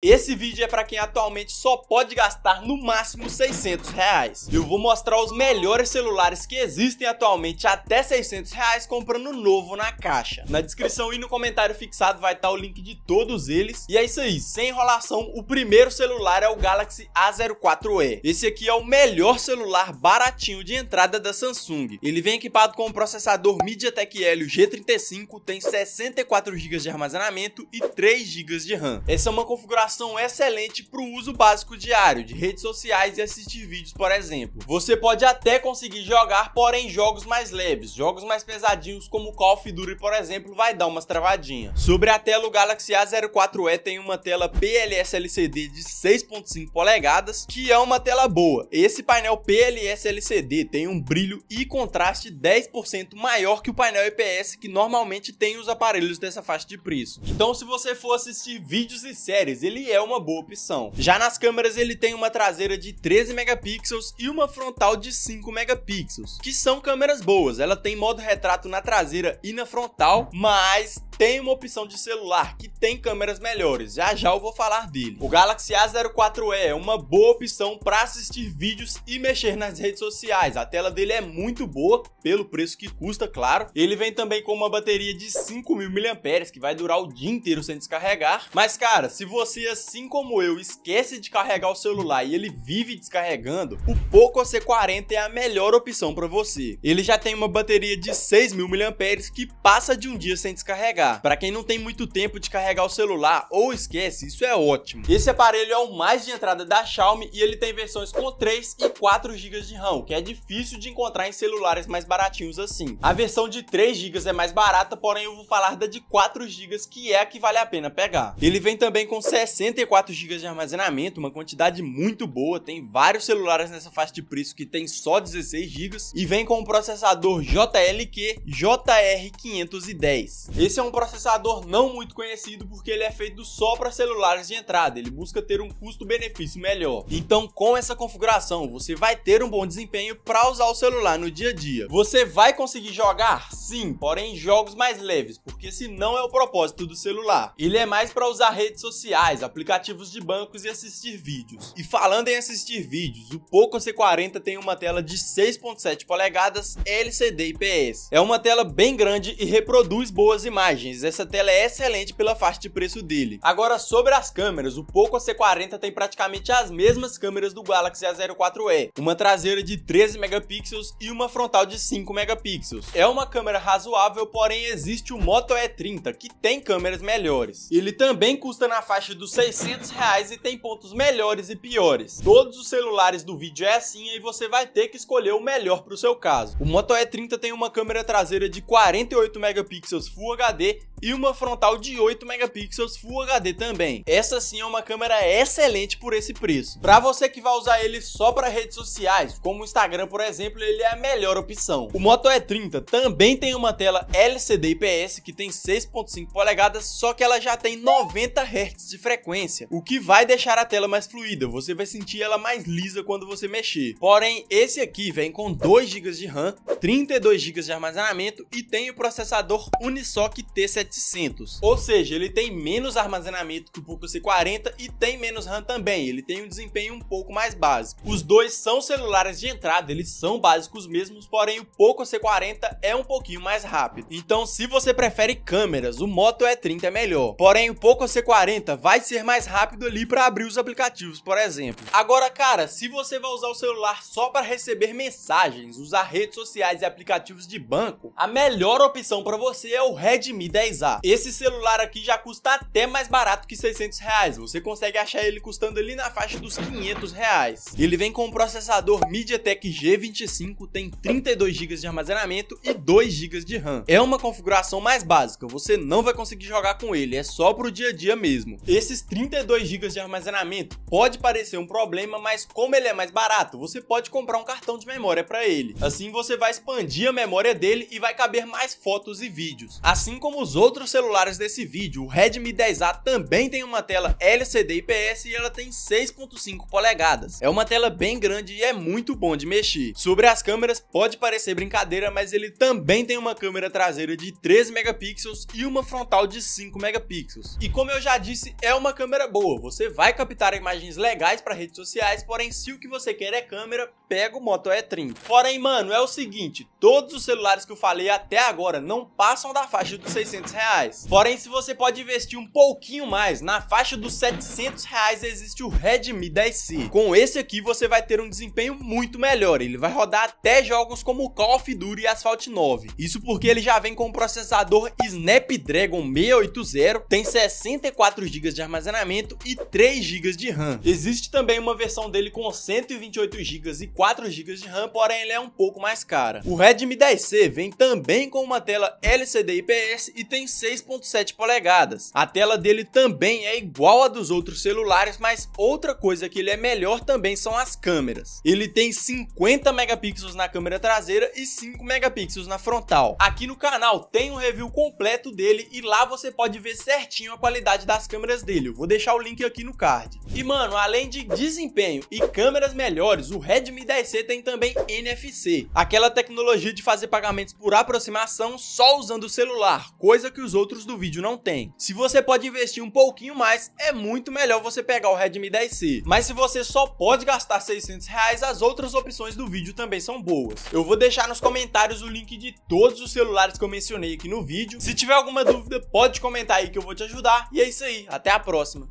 Esse vídeo é para quem atualmente só pode gastar no máximo 600 reais. Eu vou mostrar os melhores celulares que existem atualmente até 600 reais comprando novo na caixa. Na descrição e no comentário fixado vai estar tá o link de todos eles. E é isso aí, sem enrolação, o primeiro celular é o Galaxy A04e. Esse aqui é o melhor celular baratinho de entrada da Samsung. Ele vem equipado com o processador MediaTek Helio G35, tem 64 GB de armazenamento e 3 GB de RAM. Essa é uma configuração adaptação excelente para o uso básico diário, de redes sociais e assistir vídeos, por exemplo. Você pode até conseguir jogar, porém, jogos mais leves. Jogos mais pesadinhos, como Call of Duty, por exemplo, vai dar umas travadinhas. Sobre a tela, o Galaxy A04e tem uma tela PLS LCD de 6.5 polegadas, que é uma tela boa. Esse painel PLS LCD tem um brilho e contraste 10% maior que o painel IPS que normalmente tem os aparelhos dessa faixa de preço. Então, se você for assistir vídeos e séries ele ele é uma boa opção. Já nas câmeras ele tem uma traseira de 13 megapixels e uma frontal de 5 megapixels, que são câmeras boas. Ela tem modo retrato na traseira e na frontal, mas tem uma opção de celular que tem câmeras melhores, já já eu vou falar dele. O Galaxy A04e é uma boa opção para assistir vídeos e mexer nas redes sociais, a tela dele é muito boa, pelo preço que custa, claro. Ele vem também com uma bateria de 5.000 mAh, que vai durar o dia inteiro sem descarregar. Mas cara, se você assim como eu esquece de carregar o celular e ele vive descarregando, o Poco C40 é a melhor opção para você. Ele já tem uma bateria de 6.000 mAh que passa de um dia sem descarregar carregar. Para quem não tem muito tempo de carregar o celular ou esquece, isso é ótimo. Esse aparelho é o mais de entrada da Xiaomi e ele tem versões com 3 e 4 GB de RAM, que é difícil de encontrar em celulares mais baratinhos assim. A versão de 3 GB é mais barata, porém eu vou falar da de 4 GB que é a que vale a pena pegar. Ele vem também com 64 GB de armazenamento, uma quantidade muito boa, tem vários celulares nessa faixa de preço que tem só 16 GB e vem com o processador JLQ JR510. Esse é um processador não muito conhecido porque ele é feito só para celulares de entrada, ele busca ter um custo-benefício melhor. Então, com essa configuração, você vai ter um bom desempenho para usar o celular no dia a dia. Você vai conseguir jogar? Sim, porém jogos mais leves, porque se não é o propósito do celular. Ele é mais para usar redes sociais, aplicativos de bancos e assistir vídeos. E falando em assistir vídeos, o Poco C40 tem uma tela de 6.7 polegadas LCD IPS. É uma tela bem grande e reproduz boas imagens imagens, essa tela é excelente pela faixa de preço dele. Agora sobre as câmeras, o Poco C40 tem praticamente as mesmas câmeras do Galaxy A04e, uma traseira de 13 megapixels e uma frontal de 5 megapixels. É uma câmera razoável, porém existe o Moto E30, que tem câmeras melhores. Ele também custa na faixa dos 600 reais e tem pontos melhores e piores. Todos os celulares do vídeo é assim e você vai ter que escolher o melhor para o seu caso. O Moto E30 tem uma câmera traseira de 48 megapixels Full HD e uma frontal de 8 megapixels Full HD também. Essa sim é uma câmera excelente por esse preço. Para você que vai usar ele só para redes sociais, como o Instagram, por exemplo, ele é a melhor opção. O Moto E30 também tem uma tela LCD IPS que tem 6.5 polegadas, só que ela já tem 90 Hz de frequência, o que vai deixar a tela mais fluida, você vai sentir ela mais lisa quando você mexer. Porém, esse aqui vem com 2 GB de RAM, 32 GB de armazenamento e tem o processador Unisoc t 700 Ou seja, ele tem menos armazenamento que o Poco C40 e tem menos RAM também, ele tem um desempenho um pouco mais básico. Os dois são celulares de entrada, eles são básicos mesmos, porém o Poco C40 é um pouquinho mais rápido. Então se você prefere câmeras, o Moto E30 é melhor. Porém o Poco C40 vai ser mais rápido ali para abrir os aplicativos, por exemplo. Agora, cara, se você vai usar o celular só para receber mensagens, usar redes sociais e aplicativos de banco, a melhor opção para você é o Redmi 10A. Esse celular aqui já custa até mais barato que 600 reais, você consegue achar ele custando ali na faixa dos 500 reais. Ele vem com um processador MediaTek G25, tem 32 GB de armazenamento e 2 GB de RAM. É uma configuração mais básica, você não vai conseguir jogar com ele, é só pro dia a dia mesmo. Esses 32 GB de armazenamento pode parecer um problema, mas como ele é mais barato, você pode comprar um cartão de memória para ele. Assim você vai expandir a memória dele e vai caber mais fotos e vídeos. Assim como como os outros celulares desse vídeo, o Redmi 10A também tem uma tela LCD IPS e ela tem 6.5 polegadas. É uma tela bem grande e é muito bom de mexer. Sobre as câmeras, pode parecer brincadeira, mas ele também tem uma câmera traseira de 13 megapixels e uma frontal de 5 megapixels. E como eu já disse, é uma câmera boa, você vai captar imagens legais para redes sociais, porém se o que você quer é câmera, pega o Moto E30. Porém, mano, é o seguinte, todos os celulares que eu falei até agora não passam da faixa dos 6 600 reais. Porém, se você pode investir um pouquinho mais, na faixa dos 700 reais existe o Redmi 10C. Com esse aqui você vai ter um desempenho muito melhor, ele vai rodar até jogos como Call of Duty e Asphalt 9. Isso porque ele já vem com o processador Snapdragon 680, tem 64 GB de armazenamento e 3 GB de RAM. Existe também uma versão dele com 128 GB e 4 GB de RAM, porém ele é um pouco mais cara. O Redmi 10C vem também com uma tela LCD IPS e tem 6.7 polegadas. A tela dele também é igual à dos outros celulares, mas outra coisa que ele é melhor também são as câmeras. Ele tem 50 megapixels na câmera traseira e 5 megapixels na frontal. Aqui no canal tem um review completo dele e lá você pode ver certinho a qualidade das câmeras dele. Eu vou deixar o link aqui no card. E mano, além de desempenho e câmeras melhores, o Redmi 10C tem também NFC, aquela tecnologia de fazer pagamentos por aproximação só usando o celular, coisa que os outros do vídeo não têm. Se você pode investir um pouquinho mais, é muito melhor você pegar o Redmi 10C. Mas se você só pode gastar 600 reais, as outras opções do vídeo também são boas. Eu vou deixar nos comentários o link de todos os celulares que eu mencionei aqui no vídeo. Se tiver alguma dúvida, pode comentar aí que eu vou te ajudar. E é isso aí, até a próxima.